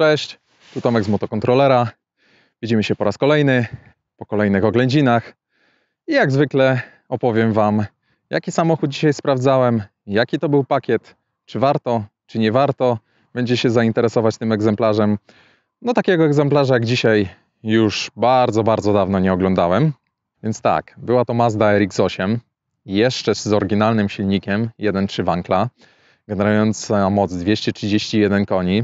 Cześć, tu Tomek z Motokontrolera. Widzimy się po raz kolejny, po kolejnych oględzinach. I jak zwykle opowiem Wam, jaki samochód dzisiaj sprawdzałem, jaki to był pakiet, czy warto, czy nie warto będzie się zainteresować tym egzemplarzem. No takiego egzemplarza jak dzisiaj już bardzo, bardzo dawno nie oglądałem. Więc tak, była to Mazda RX-8, jeszcze z oryginalnym silnikiem 1.3 Wankla, generująca moc 231 koni,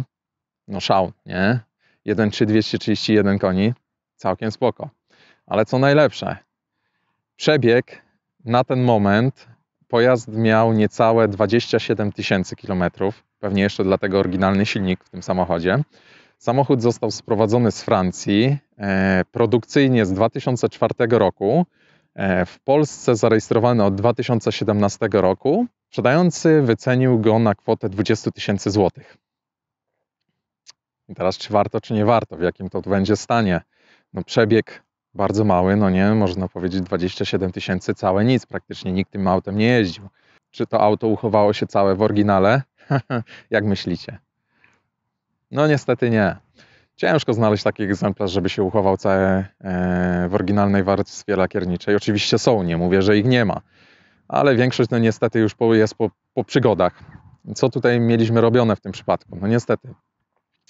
no szał, nie? 1.3 koni, całkiem spoko. Ale co najlepsze, przebieg na ten moment pojazd miał niecałe 27 tysięcy kilometrów, pewnie jeszcze dlatego oryginalny silnik w tym samochodzie. Samochód został sprowadzony z Francji e, produkcyjnie z 2004 roku, e, w Polsce zarejestrowany od 2017 roku. Sprzedający wycenił go na kwotę 20 tysięcy złotych. I teraz czy warto, czy nie warto, w jakim to będzie stanie. No przebieg bardzo mały, no nie, można powiedzieć 27 tysięcy, całe nic, praktycznie nikt tym autem nie jeździł. Czy to auto uchowało się całe w oryginale? Jak myślicie? No niestety nie. Ciężko znaleźć taki egzemplarz, żeby się uchował całe e, w oryginalnej warstwie lakierniczej. Oczywiście są, nie mówię, że ich nie ma, ale większość no niestety już jest po, po przygodach. Co tutaj mieliśmy robione w tym przypadku? No niestety,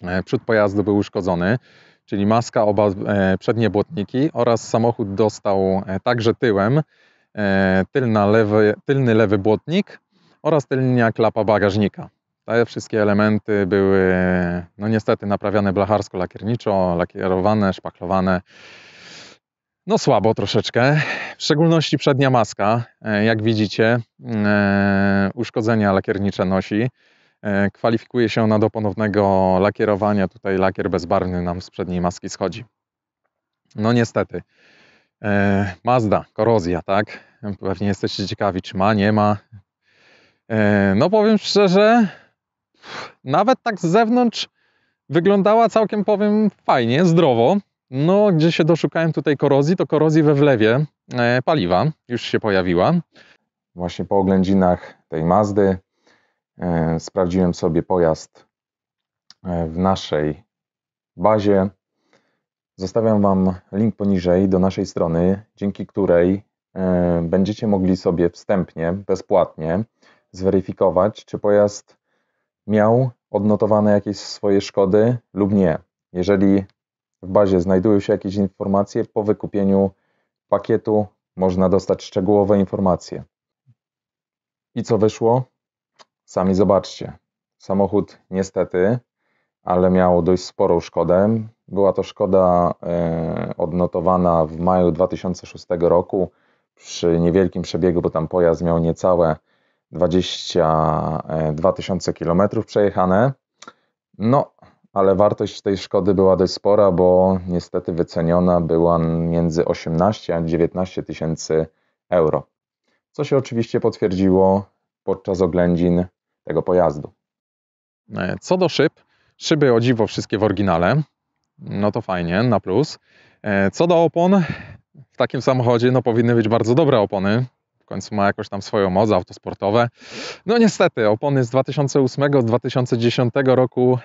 E, przód pojazdu był uszkodzony, czyli maska, oba e, przednie błotniki oraz samochód dostał e, także tyłem tylna lewy, tylny lewy błotnik oraz tylnia klapa bagażnika. Te wszystkie elementy były no niestety naprawiane blacharsko-lakierniczo, lakierowane, szpaklowane. No słabo troszeczkę, w szczególności przednia maska, jak widzicie, uszkodzenia lakiernicze nosi. E, kwalifikuje się ona do ponownego lakierowania. Tutaj lakier bezbarwny nam z przedniej maski schodzi. No niestety. E, Mazda, korozja, tak? Pewnie jesteście ciekawi, czy ma, nie ma. E, no powiem szczerze, nawet tak z zewnątrz wyglądała całkiem, powiem, fajnie, zdrowo. No, gdzie się doszukałem tutaj korozji, to korozji we wlewie paliwa już się pojawiła. Właśnie po oględzinach tej Mazdy E, sprawdziłem sobie pojazd e, w naszej bazie. Zostawiam Wam link poniżej do naszej strony, dzięki której e, będziecie mogli sobie wstępnie, bezpłatnie zweryfikować, czy pojazd miał odnotowane jakieś swoje szkody lub nie. Jeżeli w bazie znajdują się jakieś informacje, po wykupieniu pakietu można dostać szczegółowe informacje. I co wyszło? Sami zobaczcie. Samochód niestety, ale miał dość sporą szkodę. Była to szkoda e, odnotowana w maju 2006 roku przy niewielkim przebiegu, bo tam pojazd miał niecałe 22 e, tysiące km przejechane. No, ale wartość tej szkody była dość spora, bo niestety wyceniona była między 18 a 19 tysięcy euro. Co się oczywiście potwierdziło podczas oględzin tego pojazdu. E, co do szyb, szyby o dziwo wszystkie w oryginale, no to fajnie, na plus. E, co do opon, w takim samochodzie no, powinny być bardzo dobre opony. W końcu ma jakoś tam swoją moc, autosportowe. No niestety, opony z 2008-2010 roku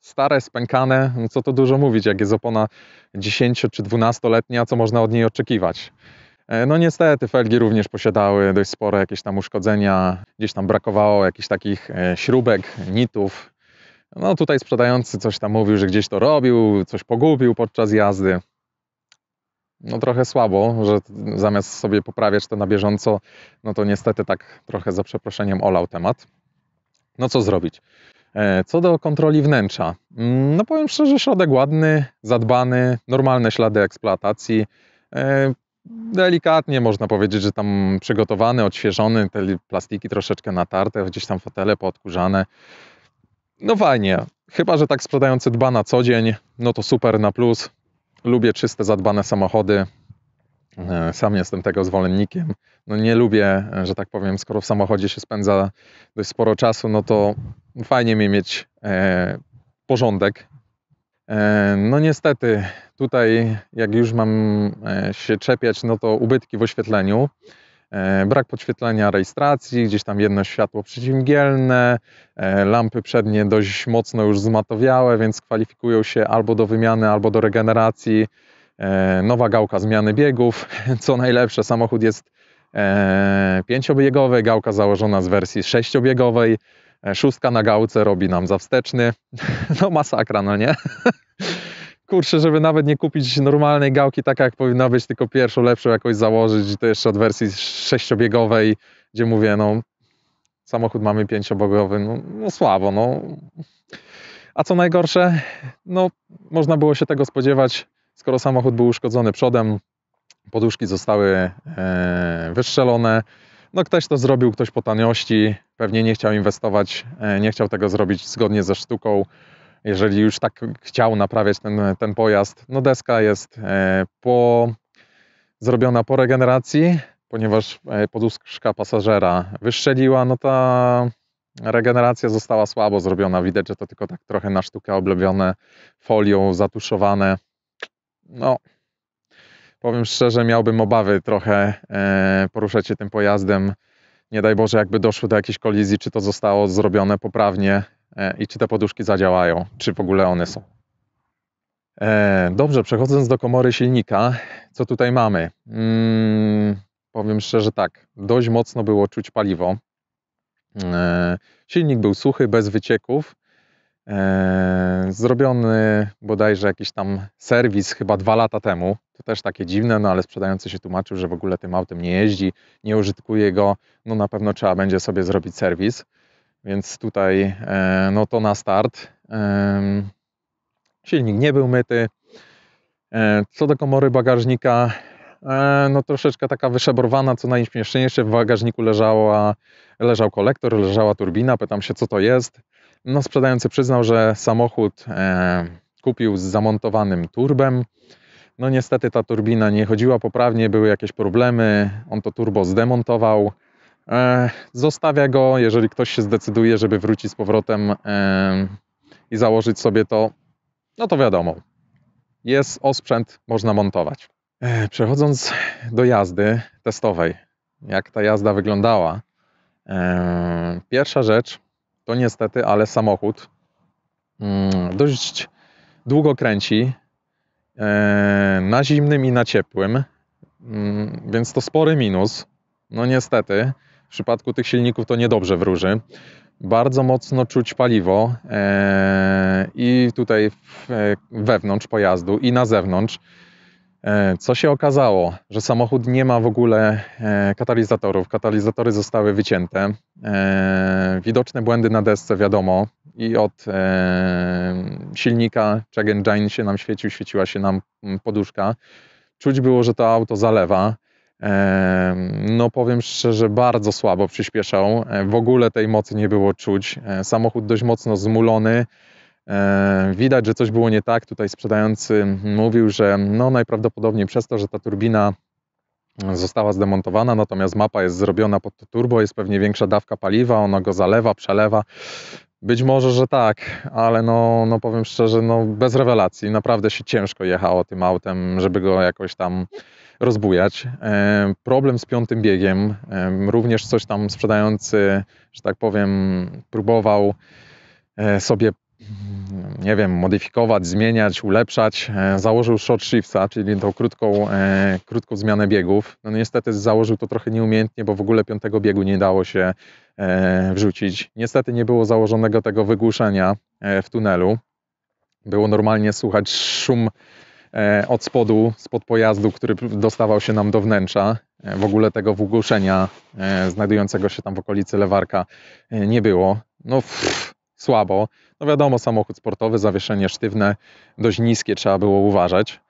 stare, spękane, no co to dużo mówić, jak jest opona 10 czy 12-letnia, co można od niej oczekiwać. E, no niestety felgi również posiadały dość spore jakieś tam uszkodzenia, gdzieś tam brakowało jakichś takich e, śrubek, nitów. No tutaj sprzedający coś tam mówił, że gdzieś to robił, coś pogubił podczas jazdy. No trochę słabo, że zamiast sobie poprawiać to na bieżąco, no to niestety tak trochę za przeproszeniem olał temat. No co zrobić? E, co do kontroli wnętrza, mm, no powiem szczerze, środek ładny, zadbany, normalne ślady eksploatacji delikatnie można powiedzieć, że tam przygotowany, odświeżony, te plastiki troszeczkę natarte, gdzieś tam fotele poodkurzane. No fajnie. Chyba, że tak sprzedający dba na co dzień, no to super na plus. Lubię czyste, zadbane samochody. E, sam jestem tego zwolennikiem. No nie lubię, e, że tak powiem, skoro w samochodzie się spędza dość sporo czasu, no to fajnie mi mieć e, porządek. no niestety Tutaj, jak już mam e, się czepiać, no to ubytki w oświetleniu. E, brak podświetlenia rejestracji, gdzieś tam jedno światło przeciwmgielne, e, lampy przednie dość mocno już zmatowiałe, więc kwalifikują się albo do wymiany, albo do regeneracji. Nowa gałka zmiany biegów. Co najlepsze, samochód jest pięciobiegowy, gałka założona z wersji sześciobiegowej. Szóstka na gałce robi nam zawsteczny. No masakra, no nie? kurczę, żeby nawet nie kupić normalnej gałki, taka jak powinna być, tylko pierwszą, lepszą jakoś założyć i to jeszcze od wersji sześciobiegowej, gdzie mówię, no samochód mamy pięciobiegowy, no, no słabo, no. A co najgorsze, no można było się tego spodziewać, skoro samochód był uszkodzony przodem, poduszki zostały e, no ktoś to zrobił, ktoś po taniości, pewnie nie chciał inwestować, e, nie chciał tego zrobić zgodnie ze sztuką, jeżeli już tak chciał naprawiać ten, ten pojazd, no deska jest e, po, zrobiona po regeneracji, ponieważ e, poduszka pasażera wyszczeliła, no ta regeneracja została słabo zrobiona. Widać, że to tylko tak trochę na sztukę oblewione folią, zatuszowane. No, powiem szczerze, miałbym obawy trochę e, poruszać się tym pojazdem. Nie daj Boże, jakby doszło do jakiejś kolizji, czy to zostało zrobione poprawnie, E, i czy te poduszki zadziałają, czy w ogóle one są. E, dobrze, przechodząc do komory silnika, co tutaj mamy? Mm, powiem szczerze tak, dość mocno było czuć paliwo. E, silnik był suchy, bez wycieków. Zrobiony bodajże jakiś tam serwis chyba dwa lata temu. To też takie dziwne, no ale sprzedający się tłumaczył, że w ogóle tym autem nie jeździ, nie użytkuje go. No na pewno trzeba będzie sobie zrobić serwis. Więc tutaj e, no to na start. E, silnik nie był myty. E, co do komory bagażnika, no troszeczkę taka wyszeborwana, co najśmieszniejsze, w bagażniku leżała, leżał kolektor, leżała turbina, pytam się co to jest. No sprzedający przyznał, że samochód kupił z zamontowanym turbem. No niestety ta turbina nie chodziła poprawnie, były jakieś problemy, on to turbo zdemontował. E, zostawia go, jeżeli ktoś się zdecyduje, żeby wrócić z powrotem e, i założyć sobie to, no to wiadomo, jest osprzęt, można montować. E, przechodząc do jazdy testowej, jak ta jazda wyglądała, pierwsza rzecz to niestety, ale samochód mm, dość długo kręci na zimnym i na ciepłym, mm, więc to spory minus. No niestety, w przypadku tych silników to niedobrze wróży. Bardzo mocno czuć paliwo e, i tutaj e, wewnątrz pojazdu, i na zewnątrz. E, co się okazało, że samochód nie ma w ogóle katalizatorów, katalizatory zostały wycięte, widoczne błędy na desce, wiadomo, i od silnika check engine się nam świecił, świeciła się nam poduszka. Czuć było, że to auto zalewa. No powiem szczerze, bardzo słabo przyspieszał. E, w ogóle tej mocy nie było czuć. E, samochód dość mocno zmulony. E, widać, że coś było nie tak. Tutaj sprzedający mówił, że no najprawdopodobniej przez to, że ta turbina została zdemontowana, natomiast mapa jest zrobiona pod to turbo, jest pewnie większa dawka paliwa, Ona go zalewa, przelewa. Być może, że tak, ale no, no powiem szczerze, no bez rewelacji. Naprawdę się ciężko jechało tym autem, żeby go jakoś tam rozbujać. E, problem z piątym biegiem, e, również coś tam sprzedający, że tak powiem, próbował e, sobie nie wiem, modyfikować, zmieniać, ulepszać. Założył short shifta, czyli tą krótką, krótką zmianę biegów. No niestety założył to trochę nieumiejętnie, bo w ogóle piątego biegu nie dało się wrzucić. Niestety nie było założonego tego wygłuszenia w tunelu. Było normalnie słuchać szum E, od spodu, spod pojazdu, który dostawał się nam do wnętrza. E, w ogóle tego wygłuszenia e, znajdującego się tam w okolicy lewarka nie było. No pff, słabo. No wiadomo, samochód sportowy, zawieszenie sztywne, dość niskie, trzeba było uważać.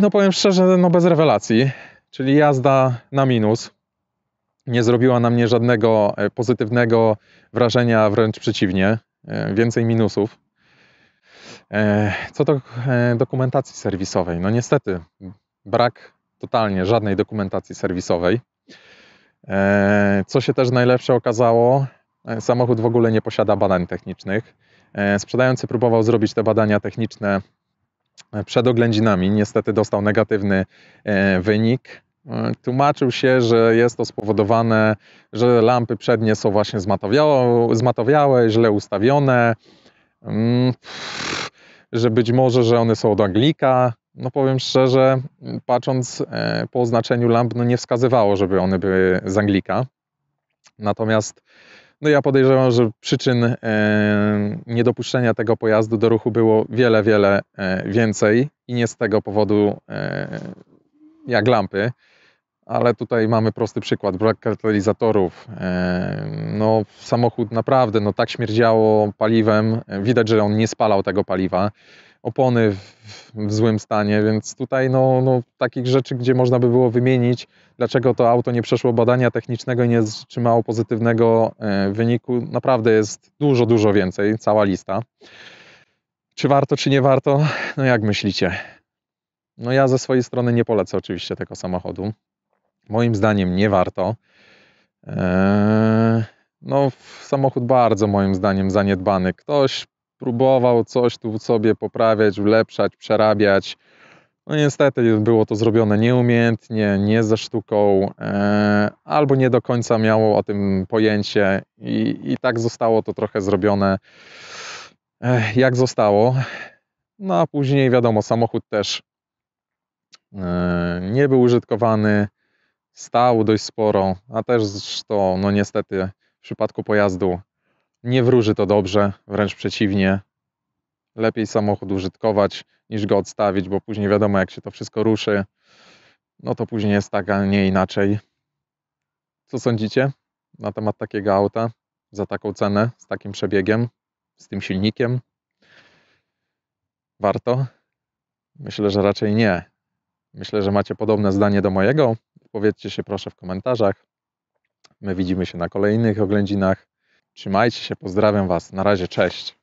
No powiem szczerze, no bez rewelacji, czyli jazda na minus. Nie zrobiła na mnie żadnego pozytywnego wrażenia, wręcz przeciwnie, więcej minusów E, co do e, dokumentacji serwisowej, no niestety brak totalnie żadnej dokumentacji serwisowej. E, co się też najlepsze okazało, samochód w ogóle nie posiada badań technicznych. Sprzedający próbował zrobić te badania techniczne przed oględzinami. Niestety dostał negatywny wynik. Tłumaczył się, że jest to spowodowane, że lampy przednie są właśnie zmatowiałe, zmatowiałe źle ustawione. Mm, że być może, że one są od Anglika. No powiem szczerze, patrząc e, po oznaczeniu lamp, no nie wskazywało, żeby one były z Anglika. Natomiast no ja podejrzewam, że przyczyn e, niedopuszczenia tego pojazdu do ruchu było wiele, wiele e, więcej i nie z tego powodu jak lampy ale tutaj mamy prosty przykład, brak katalizatorów. E, no, samochód naprawdę no, tak śmierdziało paliwem, widać, że on nie spalał tego paliwa. Opony w, w złym stanie, więc tutaj no, no, takich rzeczy, gdzie można by było wymienić, dlaczego to auto nie przeszło badania technicznego i nie zatrzymało pozytywnego e, wyniku, naprawdę jest dużo, dużo więcej, cała lista. Czy warto, czy nie warto? No jak myślicie? No ja ze swojej strony nie polecę oczywiście tego samochodu. Moim zdaniem nie warto. Eee, no, samochód bardzo moim zdaniem zaniedbany. Ktoś próbował coś tu sobie poprawiać, ulepszać, przerabiać. No niestety było to zrobione nieumiejętnie, nie ze sztuką, e, albo nie do końca miało o tym pojęcie i, i tak zostało to trochę zrobione e, jak zostało. No a później wiadomo, samochód też e, nie był użytkowany, stał dość sporo, a też to no niestety w przypadku pojazdu nie wróży to dobrze, wręcz przeciwnie. Lepiej samochód użytkować niż go odstawić, bo później wiadomo jak się to wszystko ruszy, no to później jest tak, a nie inaczej. Co sądzicie na temat takiego auta za taką cenę, z takim przebiegiem, z tym silnikiem? Warto? Myślę, że raczej nie. Myślę, że macie podobne zdanie do mojego. Powiedzcie się proszę w komentarzach. My widzimy się na kolejnych oględzinach. Trzymajcie się, pozdrawiam Was. Na razie, cześć.